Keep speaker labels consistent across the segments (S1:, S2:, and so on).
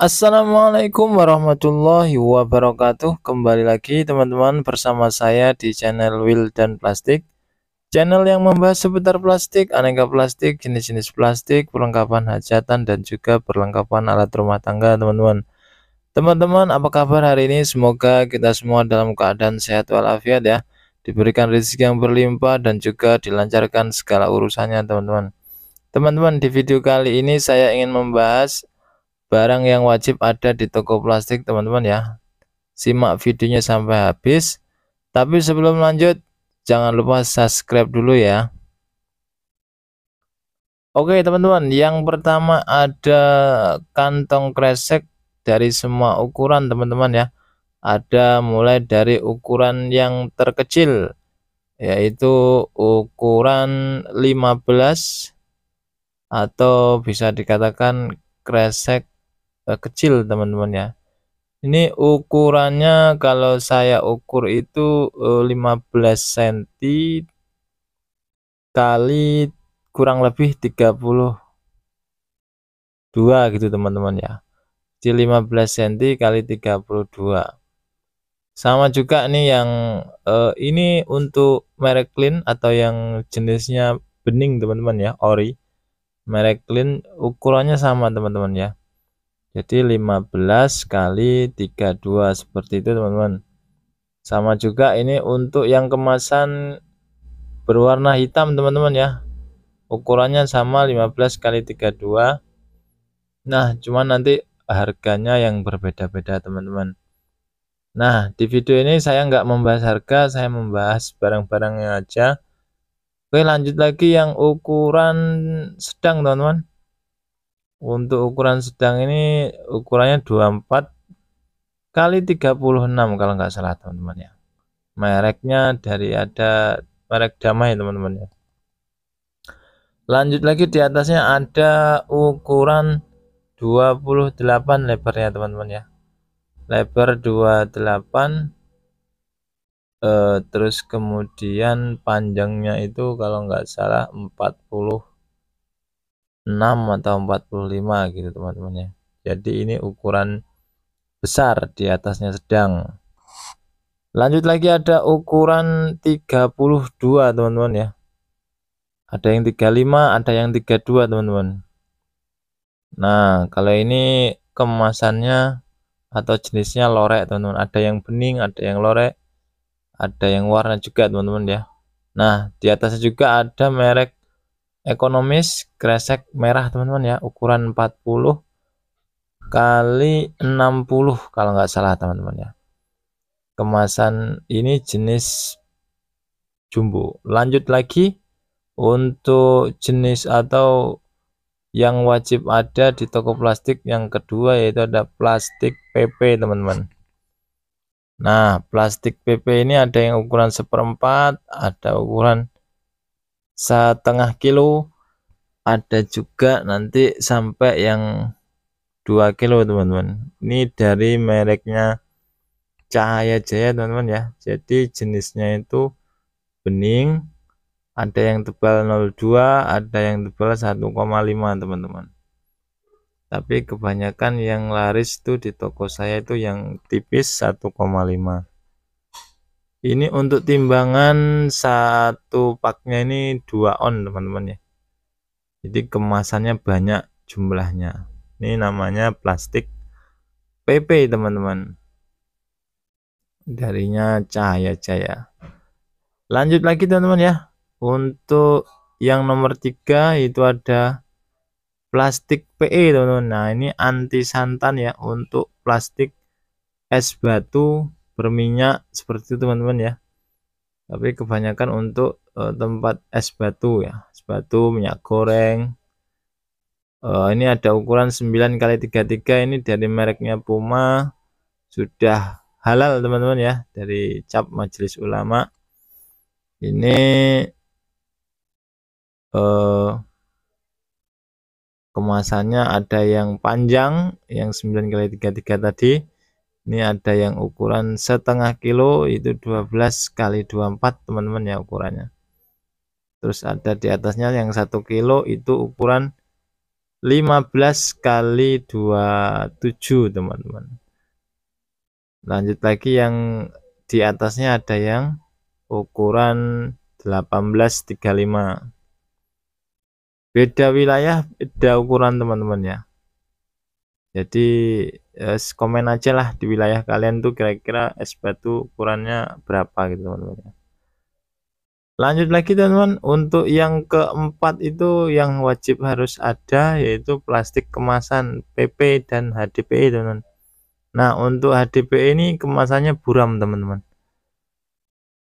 S1: Assalamualaikum warahmatullahi wabarakatuh Kembali lagi teman-teman bersama saya di channel Will dan Plastik Channel yang membahas seputar plastik, aneka plastik, jenis-jenis plastik, perlengkapan hajatan dan juga perlengkapan alat rumah tangga teman-teman Teman-teman apa kabar hari ini? Semoga kita semua dalam keadaan sehat walafiat ya Diberikan rezeki yang berlimpah dan juga dilancarkan segala urusannya teman-teman Teman-teman di video kali ini saya ingin membahas barang yang wajib ada di toko plastik teman-teman ya simak videonya sampai habis tapi sebelum lanjut jangan lupa subscribe dulu ya Oke teman-teman yang pertama ada kantong kresek dari semua ukuran teman-teman ya ada mulai dari ukuran yang terkecil yaitu ukuran 15 atau bisa dikatakan kresek Eh, kecil teman-teman ya ini ukurannya kalau saya ukur itu 15 eh, cm kali kurang lebih dua gitu teman-teman ya di 15 cm kali 32 sama juga nih yang eh, ini untuk merek clean atau yang jenisnya bening teman-teman ya ori merek clean ukurannya sama teman-teman ya jadi 15 kali 32 seperti itu teman-teman. Sama juga ini untuk yang kemasan berwarna hitam teman-teman ya. Ukurannya sama 15 kali 32. Nah, cuman nanti harganya yang berbeda-beda teman-teman. Nah, di video ini saya nggak membahas harga, saya membahas barang-barangnya aja. Oke, lanjut lagi yang ukuran sedang teman-teman untuk ukuran sedang ini ukurannya 24 kali 36 kalau nggak salah teman-teman ya mereknya dari ada merek damai teman-teman ya lanjut lagi di atasnya ada ukuran 28 lebarnya teman-teman ya lebar 28 eh, terus kemudian panjangnya itu kalau nggak salah 40 6 atau 45 gitu teman-teman ya jadi ini ukuran besar di atasnya sedang lanjut lagi ada ukuran 32 teman-teman ya ada yang 35 ada yang 32 teman-teman nah kalau ini kemasannya atau jenisnya lorek teman-teman ada yang bening ada yang lorek ada yang warna juga teman-teman ya nah di atasnya juga ada merek ekonomis kresek merah teman-teman ya ukuran 40 kali 60 kalau nggak salah teman-teman ya kemasan ini jenis jumbo lanjut lagi untuk jenis atau yang wajib ada di toko plastik yang kedua yaitu ada plastik PP teman-teman nah plastik PP ini ada yang ukuran seperempat ada ukuran setengah kilo ada juga nanti sampai yang 2 kilo teman-teman ini dari mereknya cahaya jaya teman-teman ya jadi jenisnya itu bening ada yang tebal 02 ada yang tebal 1,5 teman-teman tapi kebanyakan yang laris itu di toko saya itu yang tipis 1,5 ini untuk timbangan satu paknya ini dua on teman-teman ya. Jadi kemasannya banyak jumlahnya. Ini namanya plastik PP teman-teman. Darinya Cahaya cahaya. Lanjut lagi teman-teman ya. Untuk yang nomor tiga itu ada plastik PE teman-teman. Nah, ini anti santan ya untuk plastik es batu berminyak seperti itu teman-teman ya tapi kebanyakan untuk uh, tempat es batu ya es batu minyak goreng uh, ini ada ukuran 9 kali 33 ini dari mereknya Puma sudah halal teman-teman ya dari cap majelis ulama ini uh, kemasannya ada yang panjang yang 9 kali 33 tadi ini ada yang ukuran setengah kilo itu 12 kali 24 teman-teman ya ukurannya terus ada di atasnya yang satu kilo itu ukuran 15 kali 27 teman-teman lanjut lagi yang di atasnya ada yang ukuran 1835 beda wilayah beda ukuran teman-teman ya jadi yes, eh, komen aja lah di wilayah kalian tuh kira-kira es batu ukurannya berapa gitu teman-teman lanjut lagi teman-teman untuk yang keempat itu yang wajib harus ada yaitu plastik kemasan PP dan HDPE teman-teman nah untuk HDPE ini kemasannya buram teman-teman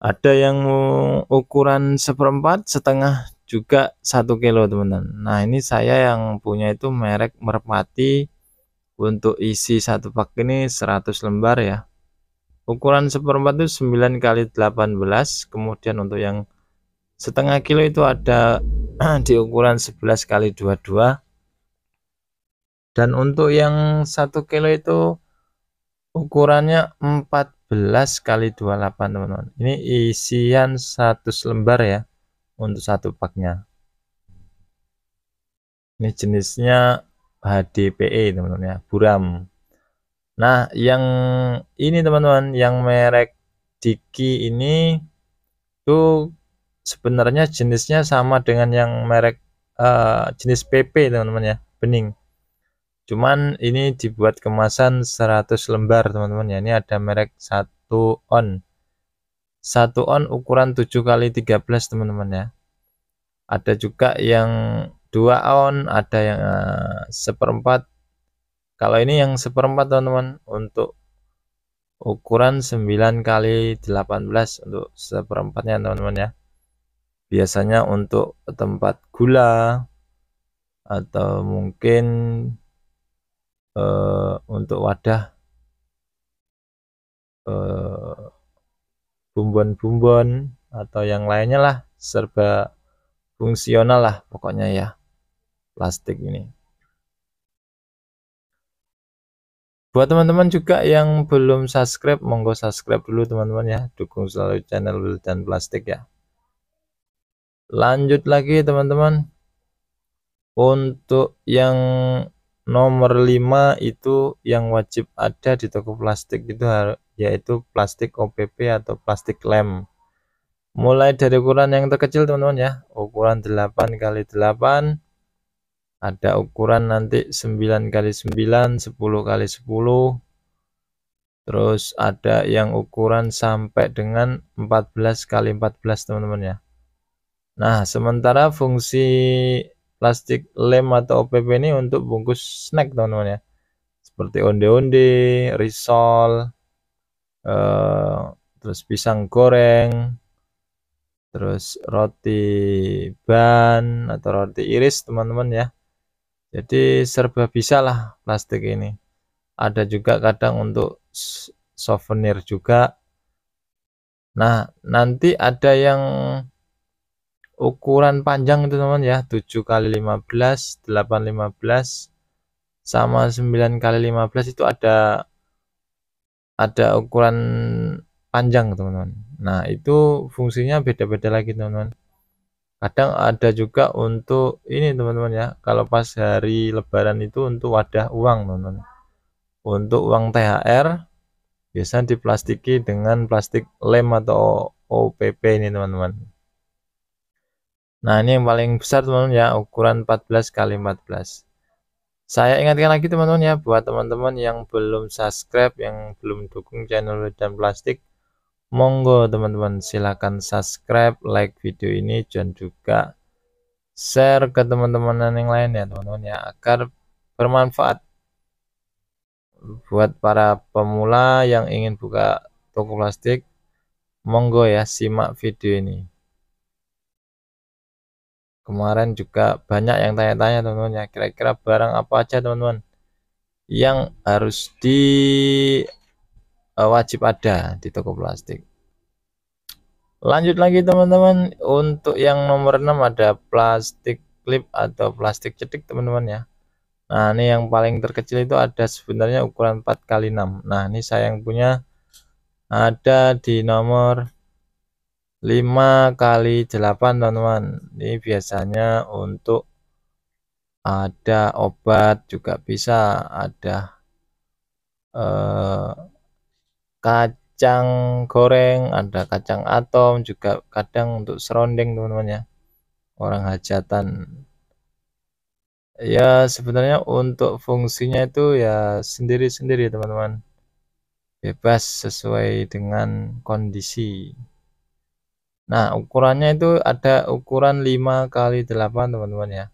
S1: ada yang ukuran seperempat setengah juga satu kilo teman-teman nah ini saya yang punya itu merek merpati untuk isi satu pak ini 100 lembar ya ukuran seperempat itu 9 kali 18 kemudian untuk yang setengah kilo itu ada di ukuran 11 kali 22 dan untuk yang satu kilo itu ukurannya 14 kali 28 teman-teman ini isian 100 lembar ya untuk satu paknya ini jenisnya HDPE teman-teman ya buram nah yang ini teman-teman yang merek Diki ini tuh sebenarnya jenisnya sama dengan yang merek uh, jenis PP teman-teman ya bening cuman ini dibuat kemasan 100 lembar teman-teman ya ini ada merek 1 on 1 on ukuran 7 kali 13 teman-teman ya ada juga yang dua on ada yang eh, seperempat kalau ini yang seperempat teman-teman untuk ukuran 9 kali 18 untuk seperempatnya teman-teman ya biasanya untuk tempat gula atau mungkin uh, untuk wadah bumbun eh, bumbon-bumbon atau yang lainnya lah serba fungsional lah pokoknya ya plastik ini. Buat teman-teman juga yang belum subscribe, monggo subscribe dulu teman-teman ya. Dukung selalu channel Wildan dan Plastik ya. Lanjut lagi teman-teman. Untuk yang nomor 5 itu yang wajib ada di toko plastik itu yaitu plastik OPP atau plastik lem. Mulai dari ukuran yang terkecil teman-teman ya. Ukuran 8 kali 8 ada ukuran nanti 9 kali 9 10 kali 10 terus ada yang ukuran sampai dengan 14 kali 14 teman-teman ya Nah sementara fungsi plastik lem atau OPP ini untuk bungkus snack teman-teman ya seperti onde-onde, risol, eh, terus pisang goreng, terus roti ban atau roti iris teman-teman ya jadi serba bisa lah plastik ini ada juga kadang untuk souvenir juga nah nanti ada yang ukuran panjang itu teman ya 7 kali 15 8 15 sama 9 kali 15 itu ada ada ukuran panjang teman-teman nah itu fungsinya beda-beda lagi teman-teman kadang ada juga untuk ini teman-teman ya kalau pas hari lebaran itu untuk wadah uang teman-teman untuk uang THR biasa diplastiki dengan plastik lem atau OPP ini teman-teman nah ini yang paling besar teman-teman ya ukuran 14 kali 14 saya ingatkan lagi teman-teman ya buat teman-teman yang belum subscribe yang belum dukung channel dan plastik Monggo teman-teman silahkan subscribe, like video ini dan juga share ke teman-teman yang lain ya teman-teman ya agar bermanfaat buat para pemula yang ingin buka toko plastik monggo ya simak video ini kemarin juga banyak yang tanya-tanya teman-teman ya kira-kira barang apa aja teman-teman yang harus di Eh, wajib ada di toko plastik lanjut lagi teman-teman untuk yang nomor 6 ada plastik klip atau plastik cetik teman-teman ya Nah ini yang paling terkecil itu ada sebenarnya ukuran 4 kali 6 Nah ini saya yang punya ada di nomor 5 kali 8 teman-teman Ini biasanya untuk ada obat juga bisa ada eh, kacang goreng, ada kacang atom juga kadang untuk serondeng teman-teman ya. Orang hajatan. Ya sebenarnya untuk fungsinya itu ya sendiri-sendiri teman-teman. Bebas sesuai dengan kondisi. Nah, ukurannya itu ada ukuran 5 kali 8 teman-teman ya.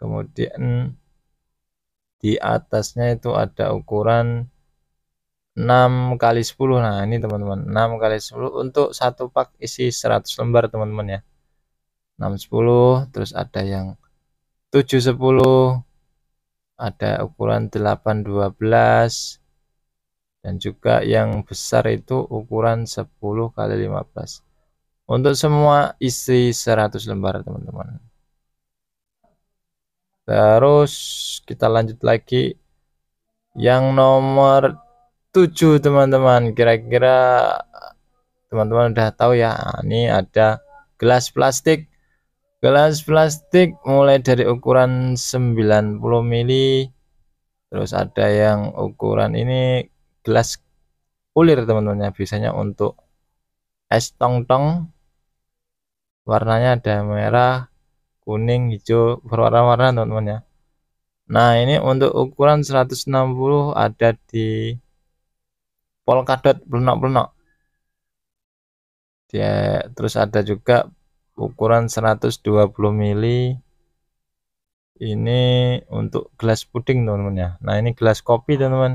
S1: Kemudian di atasnya itu ada ukuran 6 kali 10 nah ini teman-teman 6 kali 10 untuk satu pak isi 100 lembar teman-teman ya 6 10 terus ada yang 7 10 ada ukuran 8 12 dan juga yang besar itu ukuran 10 kali 15 untuk semua isi 100 lembar teman-teman terus kita lanjut lagi yang nomor 7 teman-teman kira-kira teman-teman udah tahu ya ini ada gelas plastik gelas plastik mulai dari ukuran 90 mili terus ada yang ukuran ini gelas ulir teman temannya biasanya untuk es tong tong warnanya ada merah kuning hijau berwarna-warna teman temannya nah ini untuk ukuran 160 ada di polkadot belnok-belnok ya terus ada juga ukuran 120 mili ini untuk gelas puding teman-teman ya nah ini gelas kopi teman-teman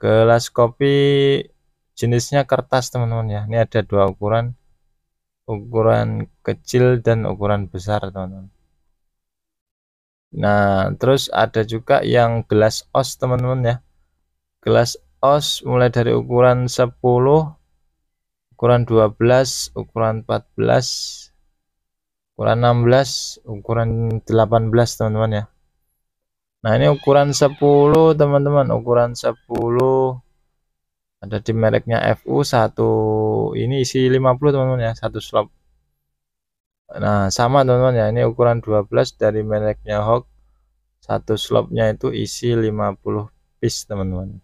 S1: gelas kopi jenisnya kertas teman-teman ya ini ada dua ukuran ukuran kecil dan ukuran besar teman-teman Nah, terus ada juga yang gelas os, teman-teman ya. Gelas os mulai dari ukuran 10 ukuran 12 ukuran 14 ukuran 16 ukuran 18 teman-teman ya Nah ini ukuran 10 teman-teman ukuran 10 ada di mereknya FU1 ini isi 50 teman-teman ya satu slop Nah sama teman-teman ya ini ukuran 12 dari mereknya Hawk satu slopnya itu isi 50 piece teman-teman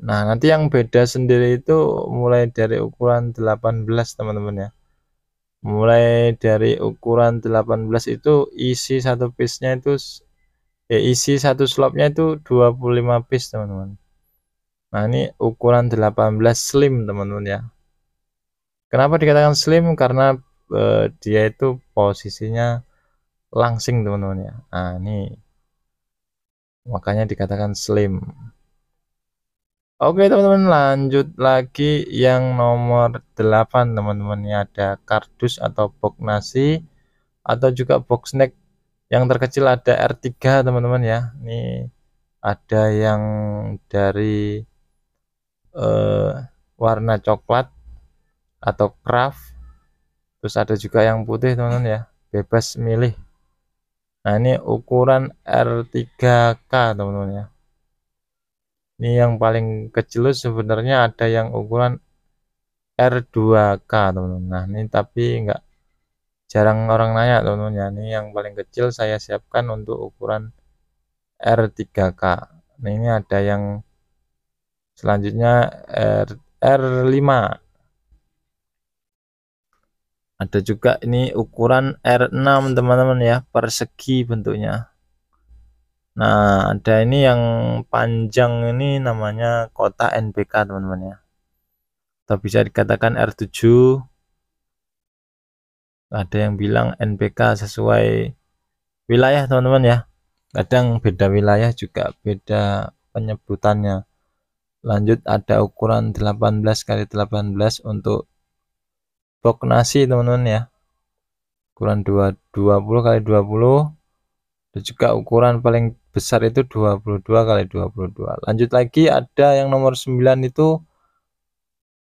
S1: Nah, nanti yang beda sendiri itu mulai dari ukuran 18, teman-teman ya. Mulai dari ukuran 18 itu isi satu piece-nya itu ya isi satu slopnya itu 25 piece, teman-teman. Nah, ini ukuran 18 slim, teman-teman ya. Kenapa dikatakan slim? Karena eh, dia itu posisinya langsing, teman-teman ya. Nah, ini makanya dikatakan slim. Oke teman-teman lanjut lagi yang nomor 8 teman-teman ini ada kardus atau box nasi atau juga box snack yang terkecil ada R3 teman-teman ya ini ada yang dari uh, warna coklat atau craft terus ada juga yang putih teman-teman ya bebas milih nah ini ukuran R3K teman-teman ya ini yang paling kecil sebenarnya ada yang ukuran R2K teman-teman nah ini tapi enggak jarang orang nanya teman-teman ya ini yang paling kecil saya siapkan untuk ukuran R3K nah ini ada yang selanjutnya R, R5 ada juga ini ukuran R6 teman-teman ya persegi bentuknya Nah, ada ini yang panjang ini namanya kota NPK teman-teman ya. Atau bisa dikatakan R7. Ada yang bilang NPK sesuai wilayah, teman-teman ya. Kadang beda wilayah juga beda penyebutannya. Lanjut ada ukuran 18 kali 18 untuk blok nasi, teman-teman ya. Ukuran 20 kali 20 dan juga ukuran paling besar itu 22 kali 22 lanjut lagi ada yang nomor 9 itu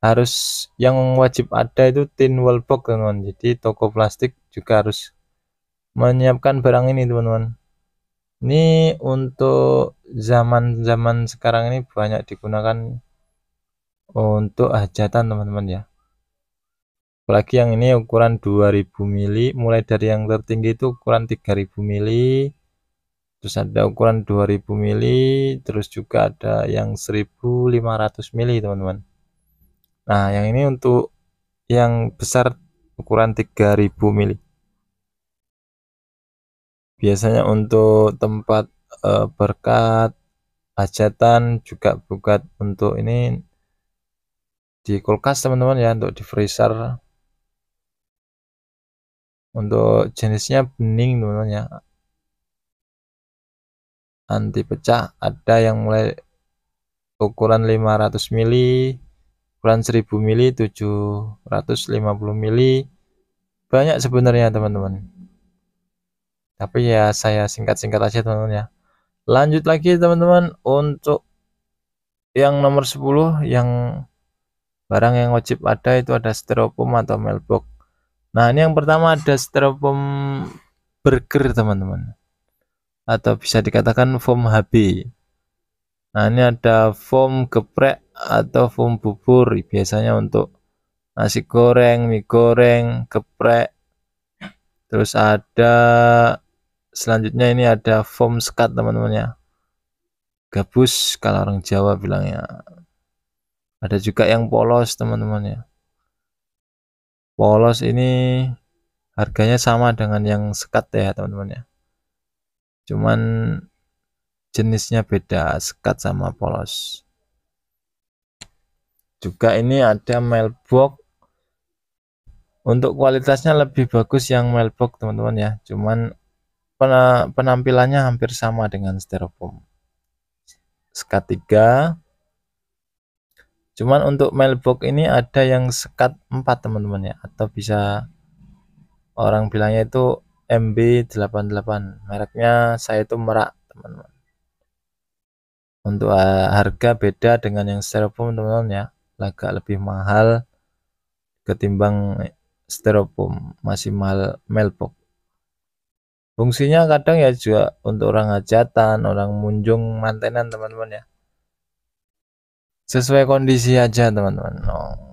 S1: harus yang wajib ada itu tin wall box teman-teman jadi toko plastik juga harus menyiapkan barang ini teman-teman ini untuk zaman-zaman sekarang ini banyak digunakan untuk hajatan teman-teman ya apalagi yang ini ukuran 2000 mili mulai dari yang tertinggi itu ukuran 3000 mili terus ada ukuran 2000 mili terus juga ada yang 1500 mili teman-teman nah yang ini untuk yang besar ukuran 3000 mili biasanya untuk tempat e, berkat hajatan juga bukan untuk ini di kulkas teman-teman ya untuk di freezer untuk jenisnya bening teman-teman ya anti pecah ada yang mulai ukuran 500 mili ukuran 1000 mili 750 mili banyak sebenarnya teman-teman tapi ya saya singkat-singkat aja teman-teman ya lanjut lagi teman-teman untuk yang nomor 10 yang barang yang wajib ada itu ada styrofoam atau mailbox nah ini yang pertama ada styrofoam burger teman-teman atau bisa dikatakan foam HB. Nah, ini ada foam geprek atau foam bubur biasanya untuk nasi goreng, mie goreng, geprek. Terus ada selanjutnya ini ada foam sekat teman teman ya. Gabus kalau orang Jawa bilangnya. Ada juga yang polos teman teman ya. Polos ini harganya sama dengan yang sekat ya teman -teman, cuman jenisnya beda sekat sama polos juga ini ada mailbox untuk kualitasnya lebih bagus yang mailbox teman-teman ya cuman penampilannya hampir sama dengan styrofoam sekat 3 cuman untuk mailbox ini ada yang sekat 4 teman-teman ya atau bisa orang bilangnya itu MB88 mereknya saya itu merak teman-teman untuk uh, harga beda dengan yang styrofoam teman-teman ya agak lebih mahal ketimbang styrofoam masih mahal mailbox fungsinya kadang ya juga untuk orang hajatan orang munjung mantenan teman-teman ya sesuai kondisi aja teman-teman oh.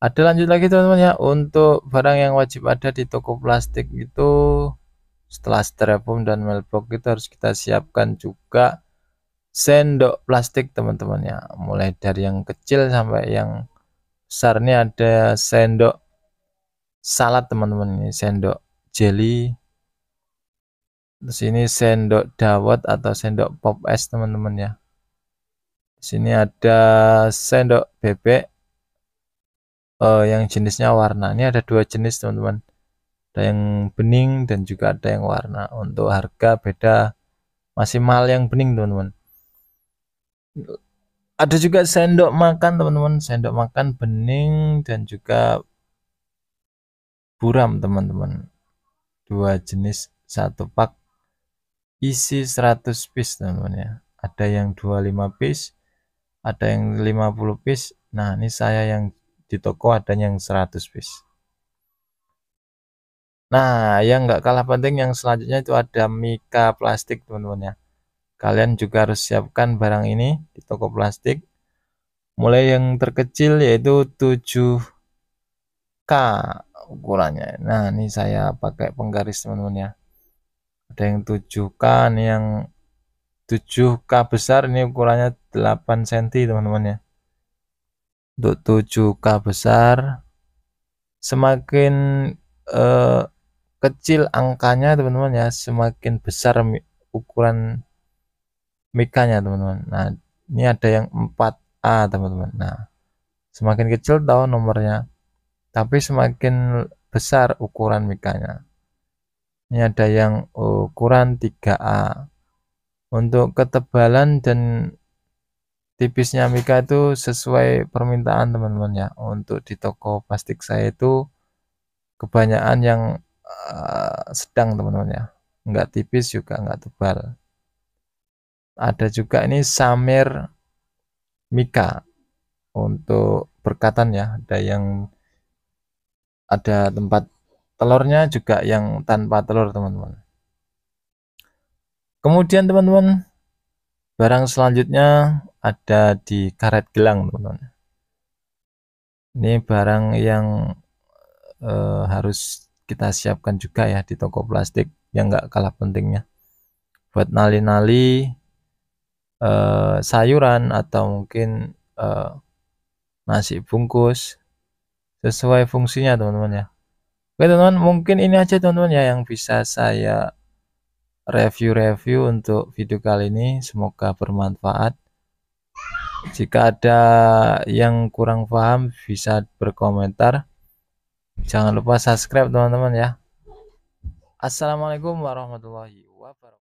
S1: ada lanjut lagi teman-teman ya untuk barang yang wajib ada di toko plastik itu setelah styrofoam dan mailbox itu harus kita siapkan juga sendok plastik teman-teman ya mulai dari yang kecil sampai yang besar ini ada sendok salad teman-teman ini sendok jelly di sini sendok dawet atau sendok pop es teman-teman ya sini ada sendok bebek uh, yang jenisnya warna ini ada dua jenis teman-teman ada yang bening dan juga ada yang warna untuk harga beda masih mahal yang bening teman-teman ada juga sendok makan teman-teman sendok makan bening dan juga buram teman-teman dua jenis satu pak isi 100 piece teman-teman ya ada yang 25 piece ada yang 50 piece nah ini saya yang di toko ada yang 100 piece nah yang nggak kalah penting yang selanjutnya itu ada mika plastik teman-teman ya kalian juga harus siapkan barang ini di toko plastik mulai yang terkecil yaitu 7K ukurannya nah ini saya pakai penggaris teman-teman ya ada yang 7K ini yang 7K besar ini ukurannya 8 cm teman-teman ya untuk 7K besar semakin eh, kecil angkanya teman-teman ya semakin besar ukuran mikanya teman-teman nah ini ada yang 4A teman-teman nah semakin kecil tahu nomornya tapi semakin besar ukuran mikanya ini ada yang ukuran 3A untuk ketebalan dan tipisnya mika itu sesuai permintaan teman-teman ya untuk di toko plastik saya itu kebanyakan yang uh, sedang teman-teman ya enggak tipis juga enggak tebal ada juga ini samir mika untuk berkatan ya ada yang ada tempat telurnya juga yang tanpa telur teman-teman kemudian teman-teman Barang selanjutnya ada di karet gelang, teman-teman. Ini barang yang e, harus kita siapkan juga ya di toko plastik yang nggak kalah pentingnya. Buat nali-nali e, sayuran atau mungkin e, nasi bungkus sesuai fungsinya teman-teman ya. Oke teman-teman, mungkin ini aja teman-teman ya yang bisa saya review-review untuk video kali ini. Semoga bermanfaat. Jika ada yang kurang paham bisa berkomentar. Jangan lupa subscribe teman-teman ya. Assalamualaikum warahmatullahi wabarakatuh.